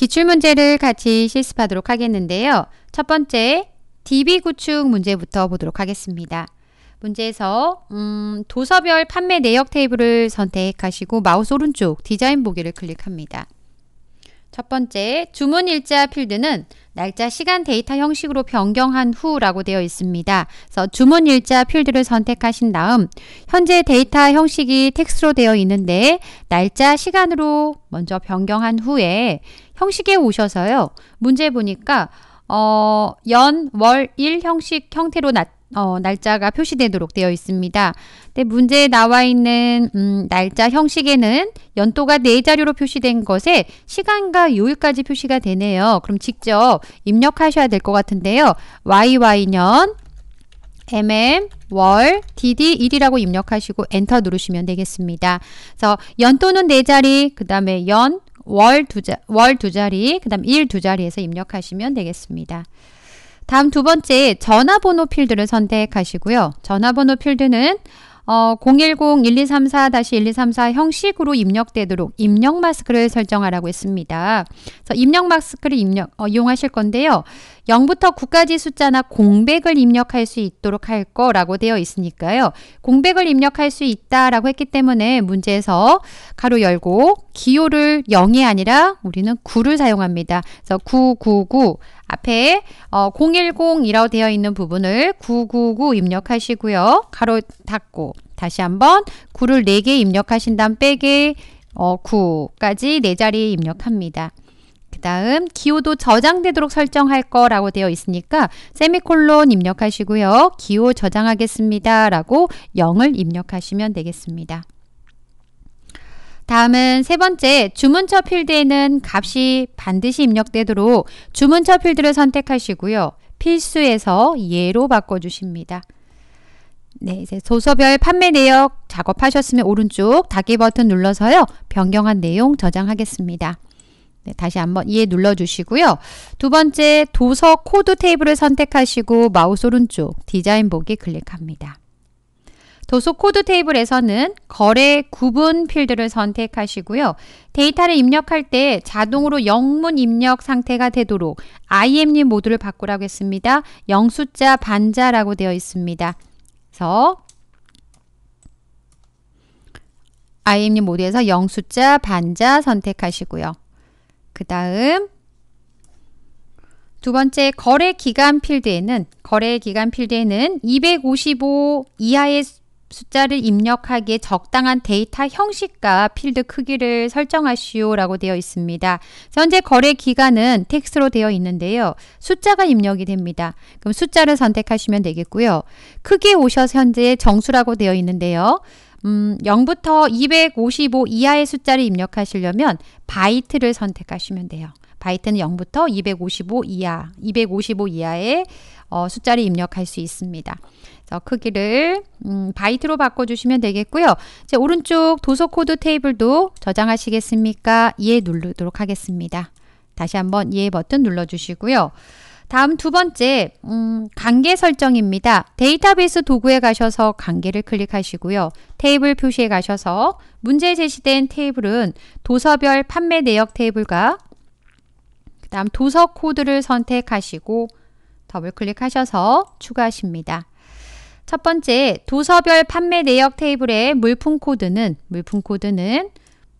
기출문제를 같이 실습하도록 하겠는데요. 첫 번째 DB 구축 문제부터 보도록 하겠습니다. 문제에서 음, 도서별 판매 내역 테이블을 선택하시고 마우스 오른쪽 디자인 보기를 클릭합니다. 첫 번째 주문 일자 필드는 날짜 시간 데이터 형식으로 변경한 후라고 되어 있습니다. 그래서 주문 일자 필드를 선택하신 다음 현재 데이터 형식이 텍스트로 되어 있는데 날짜 시간으로 먼저 변경한 후에 형식에 오셔서요. 문제 보니까 어, 연, 월, 일 형식 형태로 나, 어, 날짜가 표시되도록 되어 있습니다. 근데 문제에 나와 있는 음, 날짜 형식에는 연도가 네 자료로 표시된 것에 시간과 요일까지 표시가 되네요. 그럼 직접 입력하셔야 될 것 같은데요. YY년 mm 월 DD1이라고 입력하시고 엔터 누르시면 되겠습니다. 그래서 연도는 네 자리, 그 다음에 연, 월두 자, 월 두 자리, 그 다음 일 두 자리에서 입력하시면 되겠습니다. 다음 두 번째 전화번호 필드를 선택하시고요. 전화번호 필드는 어, 010-1234-1234 형식으로 입력되도록 입력 마스크를 설정하라고 했습니다. 그래서 입력 마스크를 입력, 어, 이용하실 건데요. 0부터 9까지 숫자나 공백을 입력할 수 있도록 할 거라고 되어 있으니까요. 공백을 입력할 수 있다라고 했기 때문에 문제에서 가로 열고 기호를 0이 아니라 우리는 9를 사용합니다. 그래서 999 앞에 어, 010이라고 되어 있는 부분을 999 입력하시고요. 가로 닫고 다시 한번 9를 4개 입력하신 다음 빼기 어, 9까지 4자리 입력합니다. 그 다음 기호도 저장되도록 설정할 거라고 되어 있으니까 세미콜론 입력하시고요. 기호 저장하겠습니다. 라고 0을 입력하시면 되겠습니다. 다음은 세 번째 주문처 필드에는 값이 반드시 입력되도록 주문처 필드를 선택하시고요. 필수에서 예로 바꿔주십니다. 네, 이제 도서별 판매 내역 작업하셨으면 오른쪽 닫기 버튼 눌러서요. 변경한 내용 저장하겠습니다. 네, 다시 한번 예 눌러주시고요. 두 번째 도서 코드 테이블을 선택하시고 마우스 오른쪽 디자인 보기 클릭합니다. 도소 코드 테이블에서는 거래 구분 필드를 선택하시고요. 데이터를 입력할 때 자동으로 영문 입력 상태가 되도록 IMU 모드를 바꾸라고 했습니다. 영숫자 반자라고 되어 있습니다. 그래서 IMU 모드에서 영숫자 반자 선택하시고요. 그 다음 두 번째 거래 기간 필드에는 거래 기간 필드에는 255 이하의 숫자를 입력하기에 적당한 데이터 형식과 필드 크기를 설정하시오 라고 되어 있습니다. 현재 거래 기간은 텍스트로 되어 있는데요. 숫자가 입력이 됩니다. 그럼 숫자를 선택하시면 되겠고요. 크기 오셔서 현재 정수라고 되어 있는데요. 음, 0부터 255 이하의 숫자를 입력하시려면 바이트를 선택하시면 돼요. 바이트는 0부터 255 이하, 255 이하의 어, 숫자를 입력할 수 있습니다. 어, 크기를 음, 바이트로 바꿔주시면 되겠고요. 이제 오른쪽 도서 코드 테이블도 저장하시겠습니까? 예 누르도록 하겠습니다. 다시 한번 예 버튼 눌러주시고요. 다음 두 번째 음, 관계 설정입니다. 데이터베이스 도구에 가셔서 관계를 클릭하시고요. 테이블 표시에 가셔서 문제 에 제시된 테이블은 도서별 판매 내역 테이블과 그 다음 도서 코드를 선택하시고 더블 클릭하셔서 추가하십니다. 첫 번째, 도서별 판매 내역 테이블의 물품 코드는 물품 코드는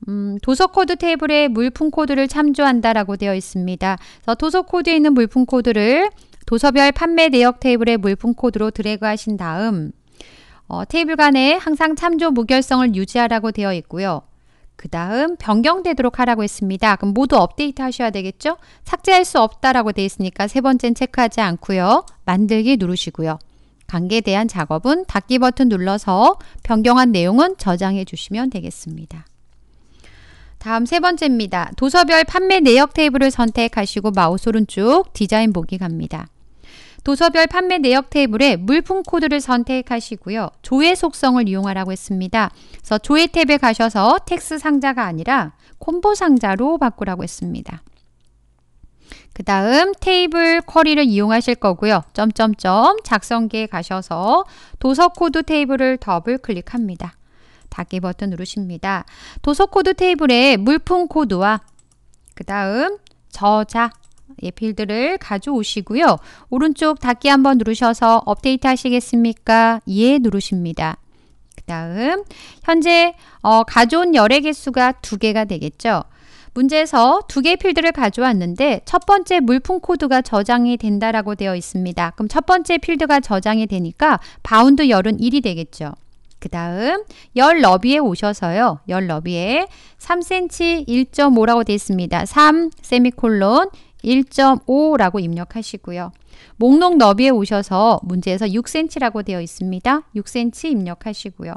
음, 도서 코드 테이블에 물품 코드를 참조한다라고 되어 있습니다. 그래서 도서 코드에 있는 물품 코드를 도서별 판매 내역 테이블의 물품 코드로 드래그 하신 다음 어, 테이블 간에 항상 참조 무결성을 유지하라고 되어 있고요. 그 다음 변경되도록 하라고 했습니다. 그럼 모두 업데이트 하셔야 되겠죠? 삭제할 수 없다라고 되어 있으니까 세 번째는 체크하지 않고요. 만들기 누르시고요. 관계에 대한 작업은 닫기 버튼 눌러서 변경한 내용은 저장해 주시면 되겠습니다. 다음 세 번째입니다. 도서별 판매 내역 테이블을 선택하시고 마우스 오른쪽 디자인 보기 갑니다. 도서별 판매 내역 테이블에 물품 코드를 선택하시고요. 조회 속성을 이용하라고 했습니다. 그래서 조회 탭에 가셔서 텍스 상자가 아니라 콤보 상자로 바꾸라고 했습니다. 그 다음 테이블 쿼리를 이용하실 거고요. 점점점 작성기에 가셔서 도서 코드 테이블을 더블 클릭합니다. 닫기 버튼 누르십니다. 도서 코드 테이블에 물품 코드와 그 다음 저자 예, 필드를 가져오시고요. 오른쪽 닫기 한번 누르셔서 업데이트 하시겠습니까? 예 누르십니다. 그 다음 현재 어, 가져온 열의 개수가 두개가 되겠죠. 문제에서 두 개의 필드를 가져왔는데 첫 번째 물품 코드가 저장이 된다라고 되어 있습니다. 그럼 첫 번째 필드가 저장이 되니까 바운드 열은 1이 되겠죠. 그 다음 열 너비에 오셔서요. 열 너비에 3cm 1.5라고 되어 있습니다. 3 세미콜론 1.5라고 입력하시고요. 목록 너비에 오셔서 문제에서 6cm라고 되어 있습니다. 6cm 입력하시고요.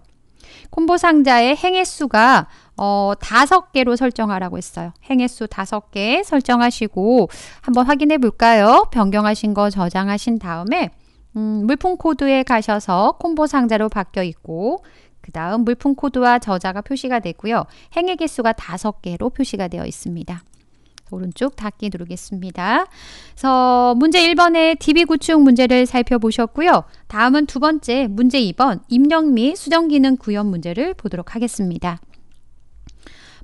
콤보 상자의 행의수가 어, 다섯 개로 설정하라고 했어요. 행횟수 다개 설정하시고 한번 확인해 볼까요? 변경하신 거 저장하신 다음에 음, 물품 코드에 가셔서 콤보 상자로 바뀌어 있고 그 다음 물품 코드와 저자가 표시가 되고요. 행의 개수가 다 개로 표시가 되어 있습니다. 오른쪽 닫기 누르겠습니다. 그래서 문제 1번의 DB 구축 문제를 살펴보셨고요. 다음은 두 번째 문제 2번 입력 및 수정 기능 구현 문제를 보도록 하겠습니다.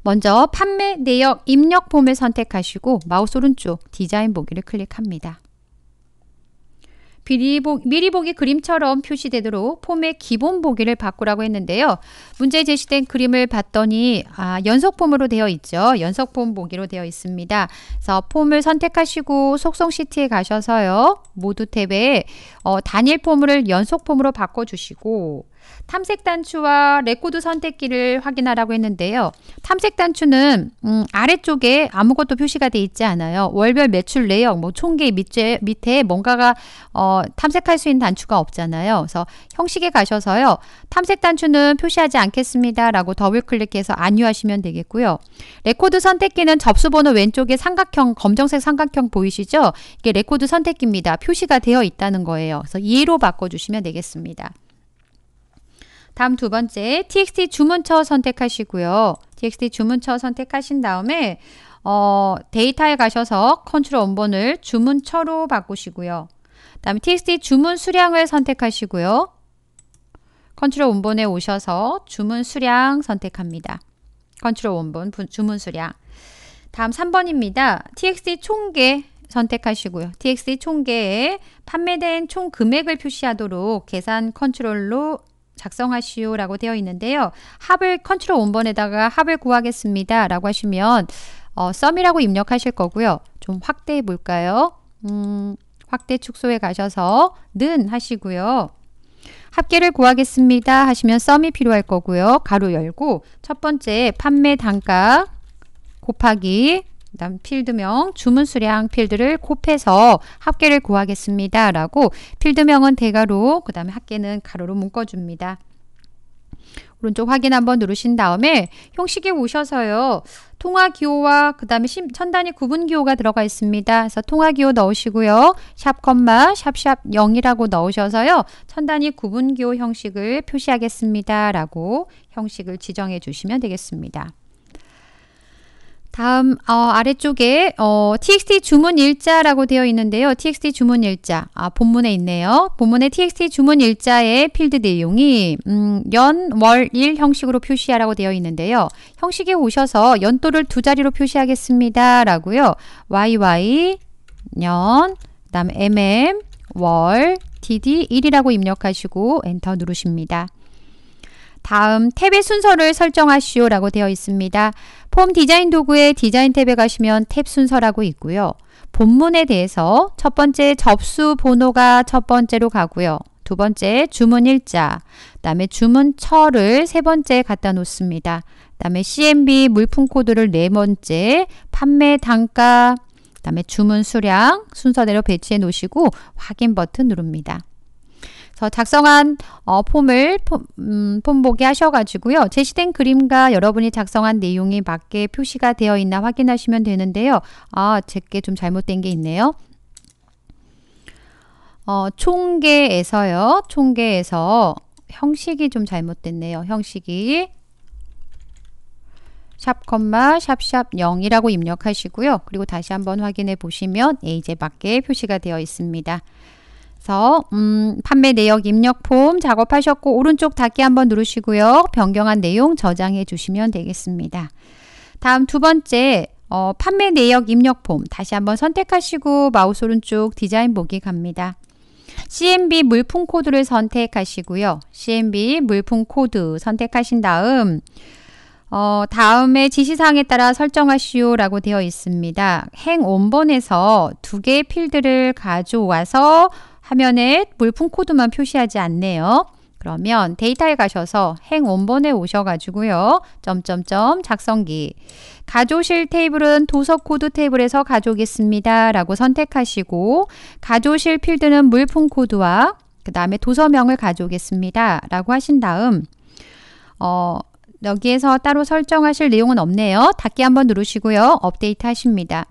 먼저 판매 내역 입력 폼을 선택하시고 마우스 오른쪽 디자인 보기를 클릭합니다. 미리, 보, 기 그림처럼 표시되도록 폼의 기본 보기를 바꾸라고 했는데요. 문제 제시된 그림을 봤더니 아, 연속 폼으로 되어 있죠. 연속 폼 보기로 되어 있습니다. 그래서 폼을 선택하시고 속성 시트에 가셔서요. 모두 탭에 어, 단일 폼을 연속 폼으로 바꿔주시고 탐색 단추와 레코드 선택기를 확인하라고 했는데요. 탐색 단추는 음, 아래쪽에 아무것도 표시가 돼 있지 않아요. 월별 매출 내역, 뭐 총계 밑에, 밑에 뭔가가 어, 탐색할 수 있는 단추가 없잖아요. 그래서 형식에 가셔서요. 탐색 단추는 표시하지 않겠습니다라고 더블 클릭해서 안유하시면 되겠고요. 레코드 선택기는 접수번호 왼쪽에 삼각형 검정색 삼각형 보이시죠? 이게 레코드 선택기입니다. 표시가 되어 있다는 거예요. 그래서 2로 바꿔주시면 되겠습니다. 다음 두 번째 txt 주문처 선택하시고요. txt 주문처 선택하신 다음에 어, 데이터에 가셔서 컨트롤 원본을 주문처로 바꾸시고요. 다음 txt 주문 수량을 선택하시고요. 컨트롤 원본에 오셔서 주문 수량 선택합니다. 컨트롤 원본 주문 수량. 다음 3번입니다. txt 총계 선택하시고요. txt 총계에 판매된 총 금액을 표시하도록 계산 컨트롤로 작성하시오라고 되어 있는데요. 합을 컨트롤 원번에다가 합을 구하겠습니다. 라고 하시면 어, 썸이라고 입력하실 거고요. 좀 확대해 볼까요? 음, 확대 축소에 가셔서 는 하시고요. 합계를 구하겠습니다 하시면 썸이 필요할 거고요. 가로 열고 첫 번째 판매 단가 곱하기 그다음 필드명 주문 수량 필드를 곱해서 합계를 구하겠습니다. 라고 필드명은 대괄호 그다음에 합계는 가로로 묶어 줍니다. 오른쪽 확인 한번 누르신 다음에 형식에 오셔서요. 통화기호와 그 다음에 천단위 구분기호가 들어가 있습니다. 그래서 통화기호 넣으시고요. 샵 컴마 샵샵 0이라고 넣으셔서요. 천단위 구분기호 형식을 표시하겠습니다. 라고 형식을 지정해 주시면 되겠습니다. 다음 어, 아래쪽에 어, txt 주문 일자라고 되어 있는데요. txt 주문 일자 아, 본문에 있네요. 본문에 txt 주문 일자의 필드 내용이 음, 연, 월, 일 형식으로 표시하라고 되어 있는데요. 형식에 오셔서 연도를 두 자리로 표시하겠습니다. 라고요. yy 연 그다음 mm, 월, dd 1이라고 입력하시고 엔터 누르십니다. 다음 탭의 순서를 설정하시오 라고 되어 있습니다. 폼 디자인 도구의 디자인 탭에 가시면 탭 순서라고 있고요. 본문에 대해서 첫 번째 접수 번호가 첫 번째로 가고요. 두 번째 주문 일자, 그 다음에 주문처를 세 번째 갖다 놓습니다. 그 다음에 CMB 물품 코드를 네 번째, 판매 단가, 그 다음에 주문 수량 순서대로 배치해 놓으시고 확인 버튼 누릅니다. 그 작성한 어, 폼을 폼, 음, 폼 보기 하셔가지고요. 제시된 그림과 여러분이 작성한 내용이 맞게 표시가 되어 있나 확인하시면 되는데요. 아, 제게 좀 잘못된 게 있네요. 어, 총계에서요. 총계에서 형식이 좀 잘못됐네요. 형식이 샵 콤마 샵샵 0이라고 입력하시고요. 그리고 다시 한번 확인해 보시면 예, 제 맞게 표시가 되어 있습니다. 그래서 음, 판매 내역 입력 폼 작업하셨고 오른쪽 닫기 한번 누르시고요. 변경한 내용 저장해 주시면 되겠습니다. 다음 두 번째 어, 판매 내역 입력 폼 다시 한번 선택하시고 마우스 오른쪽 디자인 보기 갑니다. CMB 물품 코드를 선택하시고요. CMB 물품 코드 선택하신 다음 어, 다음에 지시사항에 따라 설정하시오 라고 되어 있습니다. 행원본에서두 개의 필드를 가져와서 화면에 물품 코드만 표시하지 않네요. 그러면 데이터에 가셔서 행 원본에 오셔가지고요. 점점점 작성기 가조실 테이블은 도서 코드 테이블에서 가져오겠습니다. 라고 선택하시고 가조실 필드는 물품 코드와 그 다음에 도서명을 가져오겠습니다. 라고 하신 다음 어, 여기에서 따로 설정하실 내용은 없네요. 닫기 한번 누르시고요. 업데이트 하십니다.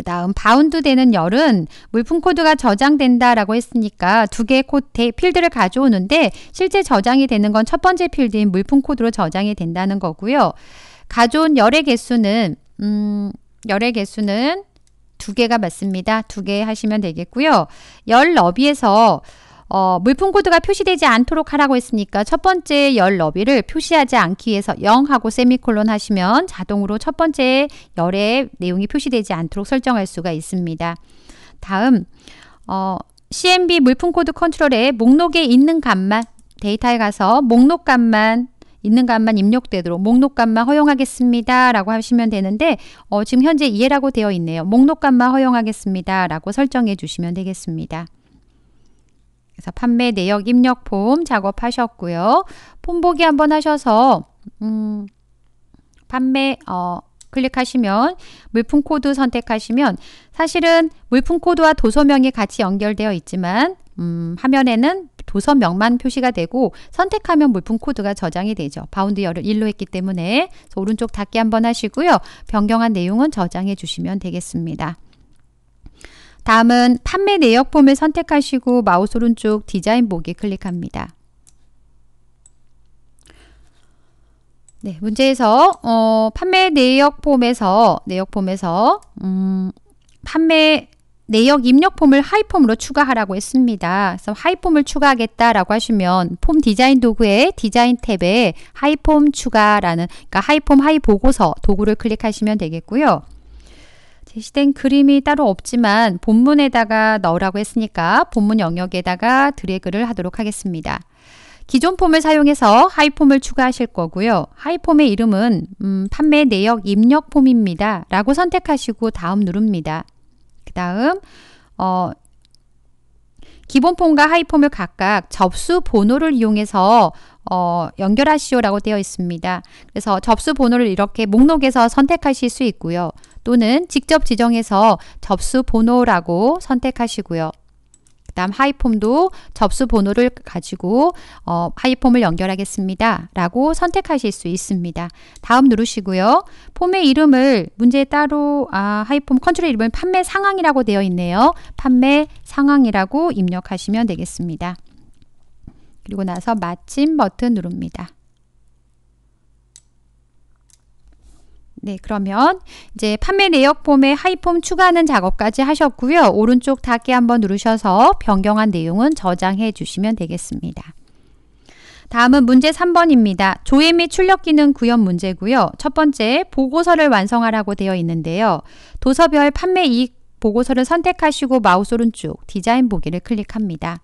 그 다음 바운드 되는 열은 물품 코드가 저장된다라고 했으니까 두 개의 코드, 필드를 가져오는데 실제 저장이 되는 건 첫 번째 필드인 물품 코드로 저장이 된다는 거고요. 가져온 열의 개수는 음, 열의 개수는 두 개가 맞습니다. 두 개 하시면 되겠고요. 열 너비에서 어, 물품 코드가 표시되지 않도록 하라고 했으니까 첫 번째 열 너비를 표시하지 않기 위해서 0 하고 세미콜론 하시면 자동으로 첫 번째 열의 내용이 표시되지 않도록 설정할 수가 있습니다. 다음 어, CMB 물품 코드 컨트롤에 목록에 있는 값만 데이터에 가서 목록 값만 있는 값만 입력되도록 목록 값만 허용하겠습니다 라고 하시면 되는데 어, 지금 현재 이해라고 되어 있네요. 목록 값만 허용하겠습니다 라고 설정해 주시면 되겠습니다. 그래서 판매 내역 입력 폼 작업하셨고요. 폼 보기 한번 하셔서 음, 판매 어, 클릭하시면 물품 코드 선택하시면 사실은 물품 코드와 도서명이 같이 연결되어 있지만 음, 화면에는 도서명만 표시가 되고 선택하면 물품 코드가 저장이 되죠. 바운드 열을 1로 했기 때문에 오른쪽 닫기 한번 하시고요. 변경한 내용은 저장해 주시면 되겠습니다. 다음은 판매 내역 폼을 선택하시고 마우스 오른쪽 디자인 보기 클릭합니다. 네, 문제에서 어, 판매 내역 폼에서 내역 폼에서 음, 판매 내역 입력 폼을 하이폼으로 추가하라고 했습니다. 그래서 하이폼을 추가하겠다라고 하시면 폼 디자인 도구의 디자인 탭에 하이폼 추가라는 그러니까 하이폼 하이 보고서 도구를 클릭하시면 되겠고요. 제시된 그림이 따로 없지만 본문에다가 넣으라고 했으니까 본문 영역에다가 드래그를 하도록 하겠습니다. 기존 폼을 사용해서 하이폼을 추가하실 거고요. 하이폼의 이름은 음, 판매 내역 입력 폼입니다. 라고 선택하시고 다음 누릅니다. 그 다음 어, 기본 폼과 하이폼을 각각 접수 번호를 이용해서 어, 연결하시오라고 되어 있습니다. 그래서 접수 번호를 이렇게 목록에서 선택하실 수 있고요. 또는 직접 지정해서 접수 번호라고 선택하시고요. 그 다음 하이폼도 접수 번호를 가지고 어, 하이폼을 연결하겠습니다. 라고 선택하실 수 있습니다. 다음 누르시고요. 폼의 이름을 문제 따로 아, 하이폼 컨트롤 이름은 판매 상황이라고 되어 있네요. 판매 상황이라고 입력하시면 되겠습니다. 그리고 나서 마침 버튼 누릅니다. 네, 그러면 이제 판매 내역 폼에 하이폼 추가하는 작업까지 하셨고요. 오른쪽 닫기 한번 누르셔서 변경한 내용은 저장해 주시면 되겠습니다. 다음은 문제 3번입니다. 조회 및 출력 기능 구현 문제고요. 첫 번째, 보고서를 완성하라고 되어 있는데요. 도서별 판매 이익 보고서를 선택하시고 마우스 오른쪽 디자인 보기를 클릭합니다.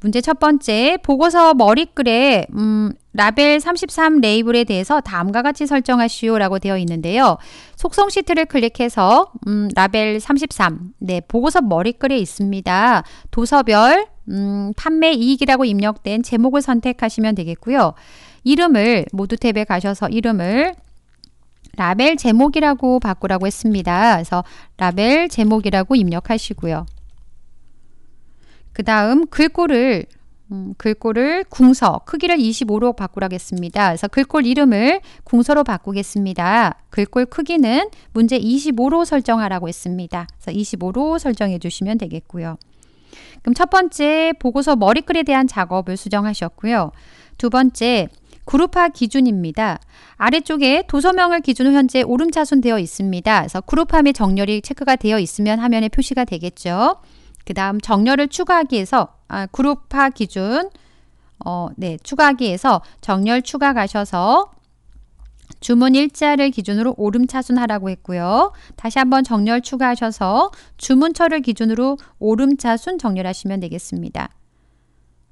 문제 첫 번째, 보고서 머리글에 음, 라벨 33 레이블에 대해서 다음과 같이 설정하시오 라고 되어 있는데요. 속성 시트를 클릭해서 음, 라벨 33, 네, 보고서 머리글에 있습니다. 도서별, 음, 판매 이익이라고 입력된 제목을 선택하시면 되겠고요. 이름을 모두 탭에 가셔서 이름을 라벨 제목이라고 바꾸라고 했습니다. 그래서 라벨 제목이라고 입력하시고요. 그 다음 글꼴을 음, 글꼴을 궁서 크기를 25로 바꾸라겠습니다. 그래서 글꼴 이름을 궁서로 바꾸겠습니다. 글꼴 크기는 문제 25로 설정하라고 했습니다. 그래서 25로 설정해 주시면 되겠고요. 그럼 첫 번째 보고서 머리글에 대한 작업을 수정하셨고요. 두 번째 그룹화 기준입니다. 아래쪽에 도서명을 기준으로 현재 오름차순 되어 있습니다. 그래서 그룹함및 정렬이 체크가 되어 있으면 화면에 표시가 되겠죠. 그 다음 정렬을 추가하기 위해서 아, 그룹화 기준 어, 네, 추가하기 위해서 정렬 추가 가셔서 주문 일자를 기준으로 오름차순하라고 했고요. 다시 한번 정렬 추가하셔서 주문처를 기준으로 오름차순 정렬하시면 되겠습니다.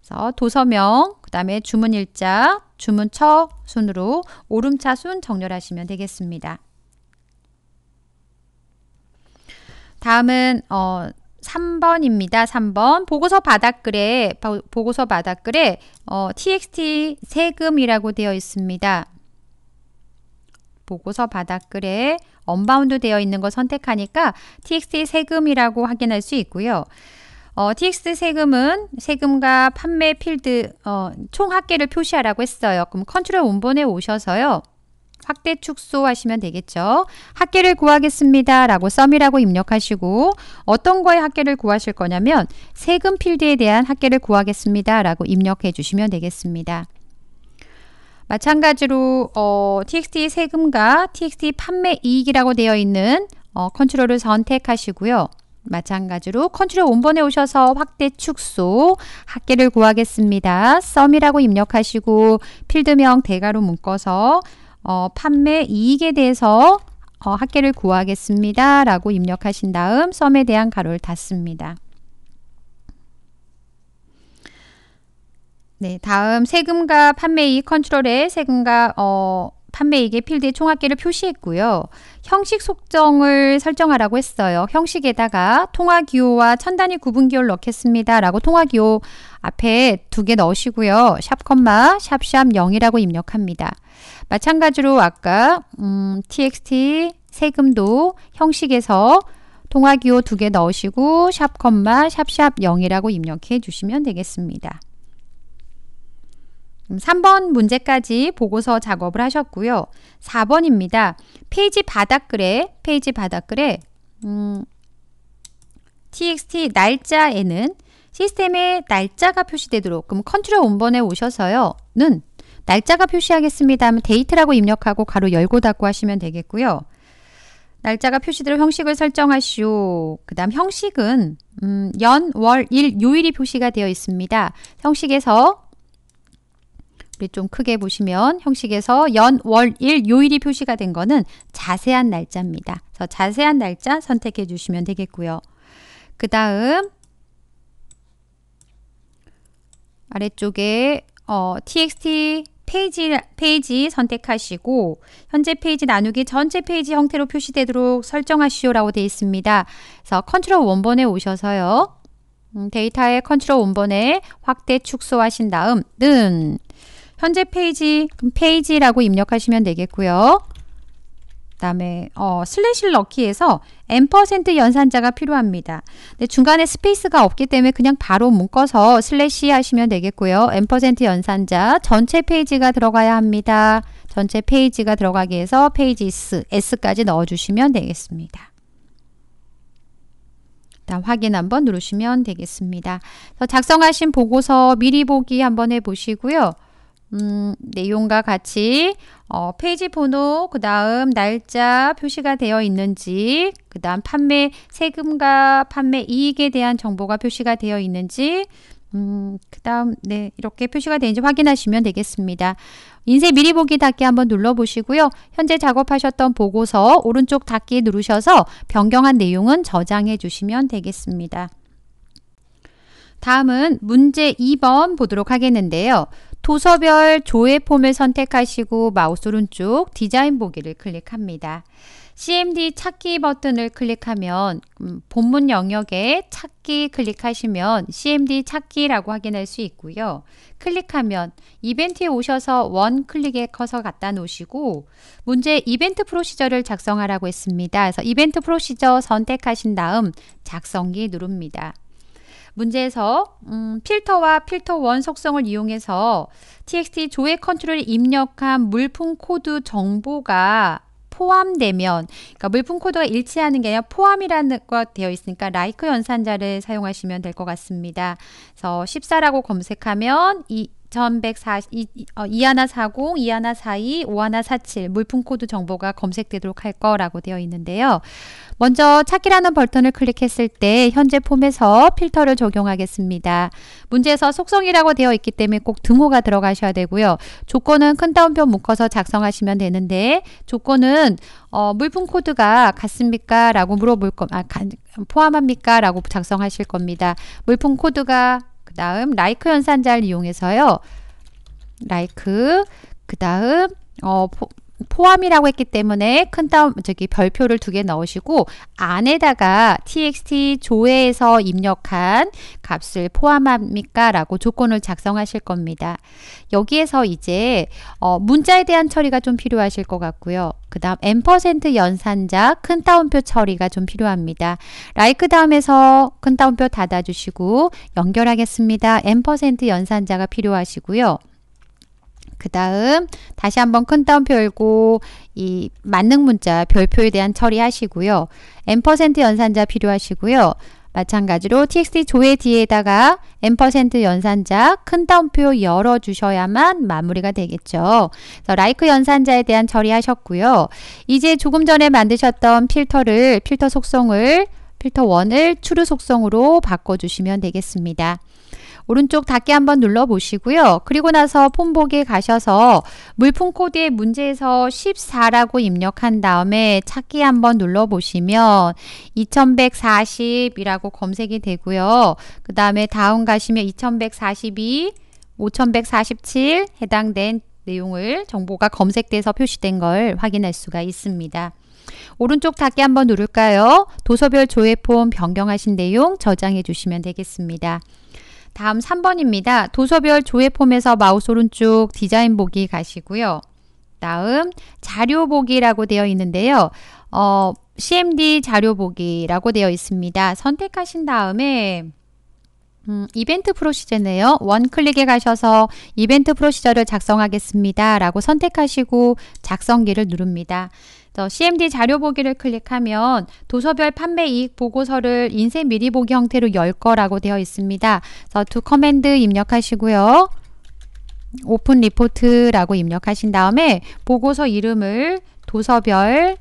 그래서 도서명, 그 다음에 주문 일자, 주문처 순으로 오름차순 정렬하시면 되겠습니다. 다음은 어, 3번입니다. 3번. 보고서 바닥글에, 보고서 바닥글에, 어, txt 세금이라고 되어 있습니다. 보고서 바닥글에 언바운드 되어 있는 거 선택하니까 txt 세금이라고 확인할 수 있고요. 어, txt 세금은 세금과 판매 필드 어, 총 합계를 표시하라고 했어요. 그럼 컨트롤 원본에 오셔서요. 확대 축소하시면 되겠죠. 학계를 구하겠습니다. 라고 썸이라고 입력하시고 어떤 거에 학계를 구하실 거냐면 세금 필드에 대한 학계를 구하겠습니다. 라고 입력해 주시면 되겠습니다. 마찬가지로 어, txt 세금과 txt 판매 이익이라고 되어 있는 어, 컨트롤을 선택하시고요. 마찬가지로 컨트롤 원본에 오셔서 확대 축소 학계를 구하겠습니다. 썸이라고 입력하시고 필드명 대괄호 묶어서 어, 판매 이익에 대해서 어, 학계를 구하겠습니다. 라고 입력하신 다음 썸에 대한 가로를 닫습니다. 네, 다음 세금과 판매이익 컨트롤에 세금과 어, 판매이익의 필드의 총합계를 표시했고요. 형식 속정을 설정하라고 했어요. 형식에다가 통화기호와 천단위 구분기호를 넣겠습니다. 라고 통화기호 앞에 두 개 넣으시고요. 샵 콤마 샵샵 0이라고 입력합니다. 마찬가지로 아까 음, txt 세금도 형식에서 통화기호 두 개 넣으시고 샵컴마 샵샵 0이라고 입력해 주시면 되겠습니다. 3번 음, 문제까지 보고서 작업을 하셨고요. 4번입니다. 페이지 바닥글에 페이지 바닥글에 음, txt 날짜에는 시스템의 날짜가 표시되도록 그럼 컨트롤 1번에 오셔서요. 는 날짜가 표시하겠습니다 하면 데이트라고 입력하고 가로 열고 닫고 하시면 되겠고요. 날짜가 표시대로 형식을 설정하시오. 그 다음 형식은 음, 연, 월, 일, 요일이 표시가 되어 있습니다. 형식에서 우리 좀 크게 보시면 형식에서 연, 월, 일, 요일이 표시가 된 거는 자세한 날짜입니다. 그래서 자세한 날짜 선택해 주시면 되겠고요. 그 다음 아래쪽에 어, txt 페이지, 페이지 선택하시고 현재 페이지 나누기 전체 페이지 형태로 표시되도록 설정하시오라고 되어 있습니다. 그래서 컨트롤 원번에 오셔서요. 음, 데이터의 컨트롤 원번에 확대 축소하신 다음 는 현재 페이지 페이지라고 입력하시면 되겠고요. 그 다음에 어, 슬래시를 넣기에서 앰 연산자가 필요합니다. 근 중간에 스페이스가 없기 때문에 그냥 바로 묶어서 슬래시 하시면 되겠고요. 앰 연산자 전체 페이지가 들어가야 합니다. 전체 페이지가 들어가기 위해서 페이지 S, S까지 넣어주시면 되겠습니다. 일단 확인 한번 누르시면 되겠습니다. 작성하신 보고서 미리 보기 한번 해보시고요. 음, 내용과 같이 어, 페이지 번호, 그 다음 날짜 표시가 되어 있는지, 그 다음 판매 세금과 판매 이익에 대한 정보가 표시가 되어 있는지, 음, 그 다음 네 이렇게 표시가 되는지 확인하시면 되겠습니다. 인쇄 미리 보기 닫기 한번 눌러보시고요. 현재 작업하셨던 보고서 오른쪽 닫기 누르셔서 변경한 내용은 저장해 주시면 되겠습니다. 다음은 문제 2번 보도록 하겠는데요. 도서별 조회 폼을 선택하시고 마우스 오른쪽 디자인 보기를 클릭합니다. CMD 찾기 버튼을 클릭하면 음, 본문 영역에 찾기 클릭하시면 CMD 찾기라고 확인할 수 있고요. 클릭하면 이벤트에 오셔서 원 클릭에 커서 갖다 놓으시고 문제 이벤트 프로시저를 작성하라고 했습니다. 그래서 이벤트 프로시저 선택하신 다음 작성기 누릅니다. 문제에서 음, 필터와 필터 원 속성을 이용해서 txt 조회 컨트롤 을 입력한 물품 코드 정보가 포함되면 그러니까 물품 코드가 일치하는 게 아니라 포함이라는 거 되어 있으니까 라이크 연산자를 사용하시면 될 것 같습니다. 그래서 14라고 검색하면 이 1140, 2140, 2142, 5147 물품 코드 정보가 검색되도록 할 거라고 되어 있는데요. 먼저 찾기라는 버튼을 클릭했을 때 현재 폼에서 필터를 적용하겠습니다. 문제에서 속성이라고 되어 있기 때문에 꼭 등호가 들어가셔야 되고요. 조건은 큰 따옴표 묶어서 작성하시면 되는데 조건은 어, 물품 코드가 같습니까? 라고 물어볼 거, 아, 포함합니까? 라고 작성하실 겁니다. 물품 코드가 다음 라이크 연산자를 이용해서요. 라이크 그 다음 어, 포, 포함이라고 했기 때문에 큰 따옴, 저기 별표를 두 개 넣으시고 안에다가 txt 조회에서 입력한 값을 포함합니까? 라고 조건을 작성하실 겁니다. 여기에서 이제 어, 문자에 대한 처리가 좀 필요하실 것 같고요. 그 다음 m% 연산자 큰 따옴표 처리가 좀 필요합니다. like 다음에서 큰 따옴표 닫아주시고 연결하겠습니다. m% 연산자가 필요하시고요. 그 다음 다시 한번 큰 따옴표 열고 이 만능 문자 별표에 대한 처리하시고요. n% 연산자 필요하시고요. 마찬가지로 txt 조회 뒤에다가 n% 연산자 큰 따옴표 열어주셔야만 마무리가 되겠죠. 그래서 라이크 연산자에 대한 처리하셨고요. 이제 조금 전에 만드셨던 필터를 필터 속성을 필터 원을 추루 속성으로 바꿔주시면 되겠습니다. 오른쪽 닫기 한번 눌러보시고요. 그리고 나서 폰복에 가셔서 물품 코드의 문제에서 14라고 입력한 다음에 찾기 한번 눌러보시면 2140이라고 검색이 되고요. 그 다음에 다운 가시면 2142, 5147 해당된 내용을 정보가 검색돼서 표시된 걸 확인할 수가 있습니다. 오른쪽 닫기 한번 누를까요? 도서별 조회폼 변경하신 내용 저장해 주시면 되겠습니다. 다음 3번입니다. 도서별 조회 폼에서 마우스 오른쪽 디자인 보기 가시고요. 다음 자료 보기라고 되어 있는데요. 어, CMD 자료 보기라고 되어 있습니다. 선택하신 다음에 음, 이벤트 프로시저네요. 원클릭에 가셔서 이벤트 프로시저를 작성하겠습니다. 라고 선택하시고 작성기를 누릅니다. CMD 자료 보기를 클릭하면 도서별 판매 이익 보고서를 인쇄 미리 보기 형태로 열 거라고 되어 있습니다. 그래서 t 커맨드 입력하시고요. 오픈 리포트라고 입력하신 다음에 보고서 이름을 도서별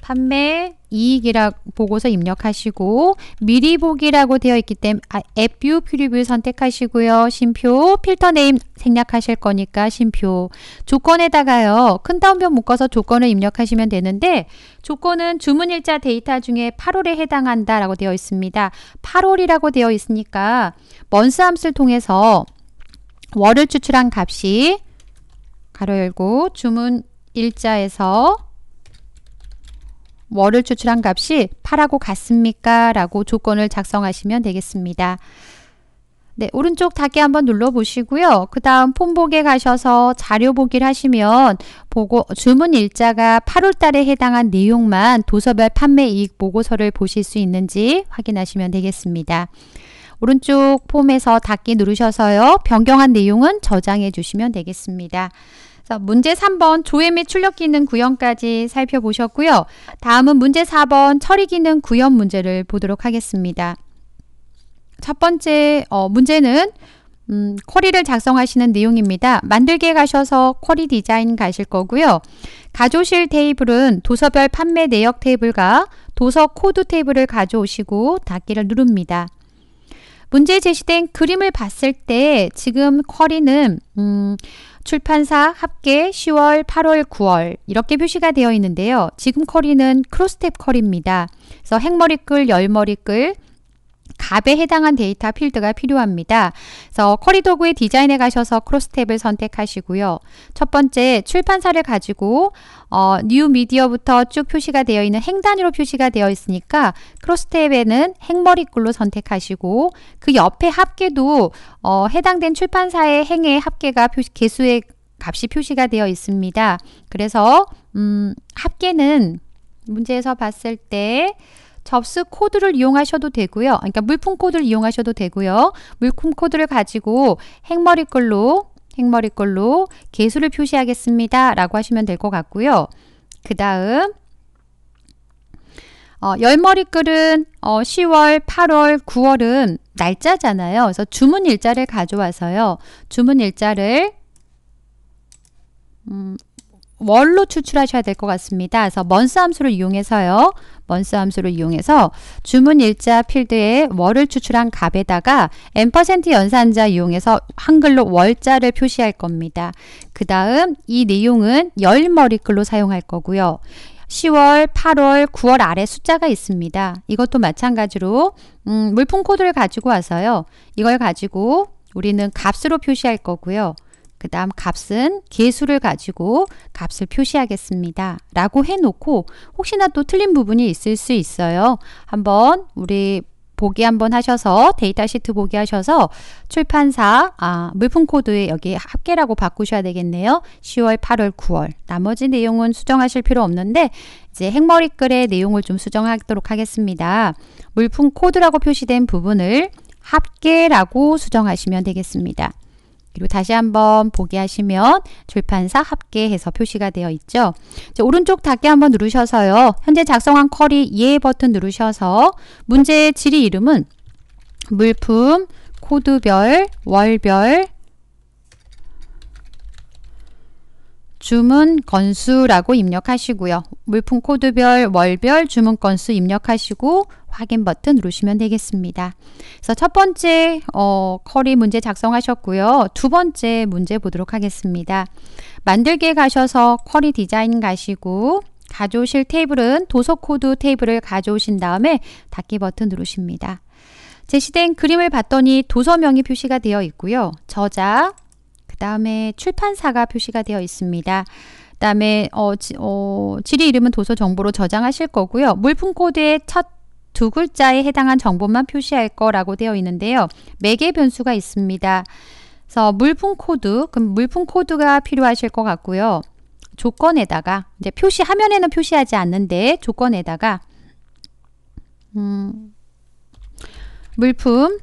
판매 이익이라 고 보고서 입력하시고 미리 보기라고 되어 있기 때문에 앱뷰 아, 퓨리뷰 선택하시고요. 심표 필터 네임 생략하실 거니까 심표 조건에다가요. 큰 따옴표 묶어서 조건을 입력하시면 되는데 조건은 주문일자 데이터 중에 8월에 해당한다 라고 되어 있습니다. 8월이라고 되어 있으니까 먼스 함수를 통해서 월을 추출한 값이 가로 열고 주문 일자에서 월을 추출한 값이 8하고 같습니까? 라고 조건을 작성하시면 되겠습니다. 네, 오른쪽 닫기 한번 눌러보시고요. 그 다음 폰복에 가셔서 자료 보기를 하시면 보고 주문 일자가 8월 달에 해당한 내용만 도서별 판매 이익 보고서를 보실 수 있는지 확인하시면 되겠습니다. 오른쪽 폼에서 닫기 누르셔서요. 변경한 내용은 저장해 주시면 되겠습니다. 문제 3번 조회 및 출력 기능 구현까지 살펴보셨고요. 다음은 문제 4번 처리 기능 구현 문제를 보도록 하겠습니다. 첫 번째 어, 문제는 음, 쿼리를 작성하시는 내용입니다. 만들기에 가셔서 쿼리 디자인 가실 거고요. 가져오실 테이블은 도서별 판매 내역 테이블과 도서 코드 테이블을 가져오시고 닫기를 누릅니다. 문제 제시된 그림을 봤을 때 지금 쿼리는 음, 출판사 합계 10월, 8월, 9월 이렇게 표시가 되어 있는데요. 지금 커리는 크로스탭 커리입니다. 그래서 행머리글, 열머리글, 갑에 해당한 데이터 필드가 필요합니다. 그래서 커리 도구의 디자인에 가셔서 크로스탭을 선택하시고요. 첫 번째 출판사를 가지고 어, 뉴 미디어부터 쭉 표시가 되어 있는 행 단위로 표시가 되어 있으니까 크로스 탭에는 행머리꼴로 선택하시고 그 옆에 합계도 어, 해당된 출판사의 행의 합계가 표시, 개수의 값이 표시가 되어 있습니다. 그래서 음, 합계는 문제에서 봤을 때 접수 코드를 이용하셔도 되고요. 그러니까 물품 코드를 이용하셔도 되고요. 물품 코드를 가지고 행머리글로 행머리꼴로 개수를 표시하겠습니다. 라고 하시면 될 것 같고요. 그 다음 어, 열머리글은 어, 10월, 8월, 9월은 날짜잖아요. 그래서 주문 일자를 가져와서요. 주문 일자를 음, 월로 추출하셔야 될 것 같습니다. 그래서 먼스 함수를 이용해서요. 먼스 함수를 이용해서 주문 일자 필드에 월을 추출한 값에다가 n% 연산자 이용해서 한글로 월자를 표시할 겁니다. 그 다음 이 내용은 열머리글로 사용할 거고요. 10월, 8월, 9월 아래 숫자가 있습니다. 이것도 마찬가지로 음, 물품 코드를 가지고 와서요. 이걸 가지고 우리는 값으로 표시할 거고요. 그 다음 값은 개수를 가지고 값을 표시하겠습니다. 라고 해놓고 혹시나 또 틀린 부분이 있을 수 있어요. 한번 우리 보기 한번 하셔서 데이터 시트 보기 하셔서 출판사 아, 물품 코드에 여기 합계라고 바꾸셔야 되겠네요. 10월, 8월, 9월 나머지 내용은 수정하실 필요 없는데 이제 행머리글의 내용을 좀 수정하도록 하겠습니다. 물품 코드라고 표시된 부분을 합계라고 수정하시면 되겠습니다. 그리고 다시 한번 보기 하시면 출판사 합계해서 표시가 되어 있죠. 오른쪽 닫기 한번 누르셔서요. 현재 작성한 쿼리 예 버튼 누르셔서 문제의 질의 이름은 물품, 코드별, 월별, 주문 건수라고 입력하시고요. 물품 코드별, 월별 주문 건수 입력하시고 확인 버튼 누르시면 되겠습니다. 그래서 첫 번째 어, 커리 문제 작성하셨고요. 두 번째 문제 보도록 하겠습니다. 만들기에 가셔서 커리 디자인 가시고 가져오실 테이블은 도서 코드 테이블을 가져오신 다음에 닫기 버튼 누르십니다. 제시된 그림을 봤더니 도서명이 표시가 되어 있고요. 저자, 그 다음에 출판사가 표시가 되어 있습니다. 그다음에 어, 지, 어, 질의 이름은 도서 정보로 저장하실 거고요. 물품 코드의 첫 두 글자에 해당한 정보만 표시할 거라고 되어 있는데요. 매개 변수가 있습니다. 그래서 물품 코드, 그럼 물품 코드가 필요하실 것 같고요. 조건에다가 이제 표시 화면에는 표시하지 않는데 조건에다가 음, 물품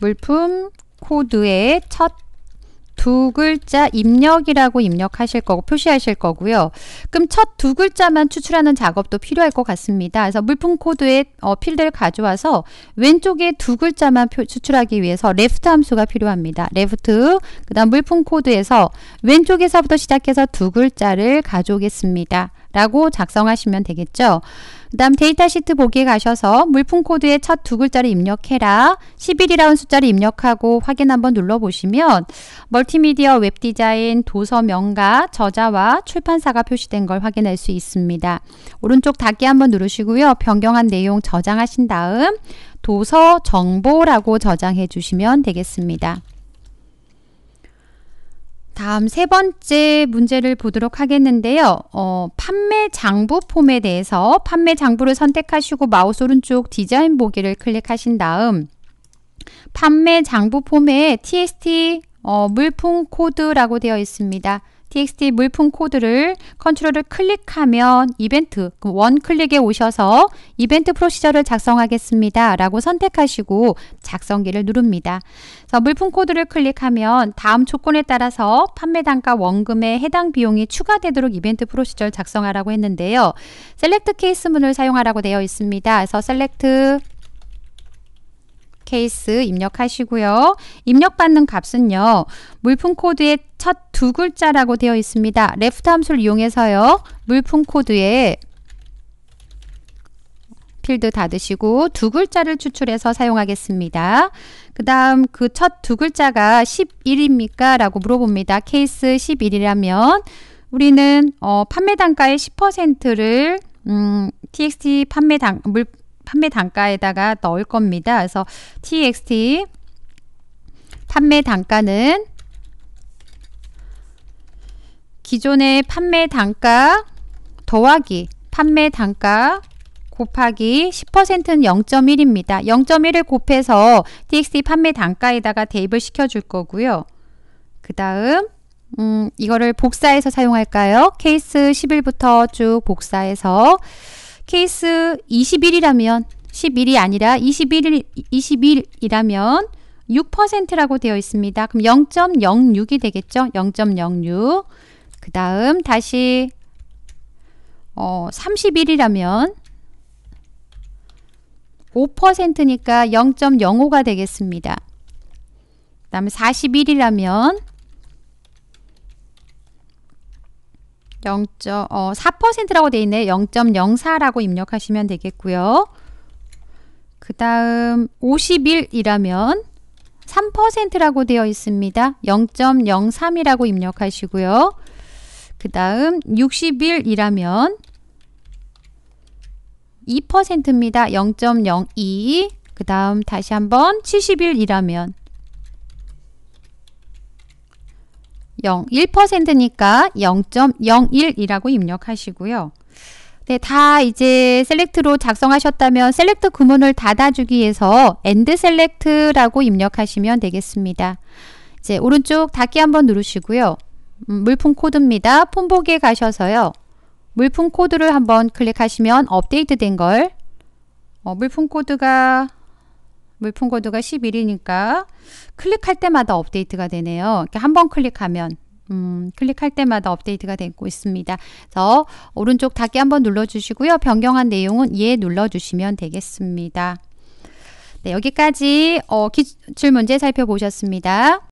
물품 코드의 첫 두 글자 입력이라고 입력하실 거고 표시하실 거고요. 그럼 첫 두 글자만 추출하는 작업도 필요할 것 같습니다. 그래서 물품 코드의 어, 필드를 가져와서 왼쪽에 두 글자만 표, 추출하기 위해서 left 함수가 필요합니다. left 그 다음 물품 코드에서 왼쪽에서부터 시작해서 두 글자를 가져오겠습니다. 라고 작성하시면 되겠죠. 그 다음 데이터 시트 보기에 가셔서 물품 코드의 첫 두 글자를 입력해라 11이라는 숫자를 입력하고 확인 한번 눌러보시면 멀티미디어 웹디자인 도서명가 저자와 출판사가 표시된 걸 확인할 수 있습니다. 오른쪽 닫기 한번 누르시고요. 변경한 내용 저장하신 다음 도서 정보라고 저장해 주시면 되겠습니다. 다음 세 번째 문제를 보도록 하겠는데요. 어, 판매 장부 폼에 대해서 판매 장부를 선택하시고 마우스 오른쪽 디자인 보기를 클릭하신 다음 판매 장부 폼에 TST 어, 물품 코드라고 되어 있습니다. txt 물품 코드를 컨트롤을 클릭하면 이벤트, 그 원 클릭에 오셔서 이벤트 프로시저를 작성하겠습니다. 라고 선택하시고 작성기를 누릅니다. 그래서 물품 코드를 클릭하면 다음 조건에 따라서 판매 단가 원금에 해당 비용이 추가되도록 이벤트 프로시저를 작성하라고 했는데요. 셀렉트 케이스 문을 사용하라고 되어 있습니다. 그래서 셀렉트 케이스 입력하시고요. 입력받는 값은요. 물품 코드의 첫 두 글자라고 되어 있습니다. 레프트 함수를 이용해서요. 물품 코드에 필드 닫으시고 두 글자를 추출해서 사용하겠습니다. 그 다음 그 첫 두 글자가 11입니까? 라고 물어봅니다. 케이스 11이라면 우리는 어, 판매 단가의 10%를 음, TXT 판매 단 물, 판매 단가에다가 넣을 겁니다. 그래서 txt 판매 단가는 기존의 판매 단가 더하기 판매 단가 곱하기 10%는 0.1입니다. 0.1을 곱해서 txt 판매 단가에다가 대입을 시켜줄 거고요. 그 다음 음, 이거를 복사해서 사용할까요? 케이스 11부터 쭉 복사해서 케이스 21이라면 11이 아니라 2 1 21이라면 6%라고 되어 있습니다. 그럼 0.06이 되겠죠? 0.06. 그 다음 다시 어, 31이라면 5%니까 0.05가 되겠습니다. 그 다음에 41이라면 0.4%라고 어, 되어 있네. 0.04라고 입력하시면 되겠고요. 그 다음 51이라면 3%라고 되어 있습니다. 0.03이라고 입력하시고요. 그 다음 60일이라면 2%입니다. 0.02. 그 다음 다시 한번 70일이라면 0, 1%니까 0.01이라고 입력하시고요. 네, 다 이제 셀렉트로 작성하셨다면 셀렉트 구문을 닫아주기 위해서 엔드 셀렉트라고 입력하시면 되겠습니다. 이제 오른쪽 닫기 한번 누르시고요. 음, 물품 코드입니다. 폰복에 가셔서요. 물품 코드를 한번 클릭하시면 업데이트 된걸 어, 물품 코드가 물품 코드가 11이니까 클릭할 때마다 업데이트가 되네요. 이렇게 한번 클릭하면 음, 클릭할 때마다 업데이트가 되고 있습니다. 그래서 오른쪽 닫기 한번 눌러주시고요. 변경한 내용은 예 눌러주시면 되겠습니다. 네, 여기까지 어, 기출문제 살펴보셨습니다.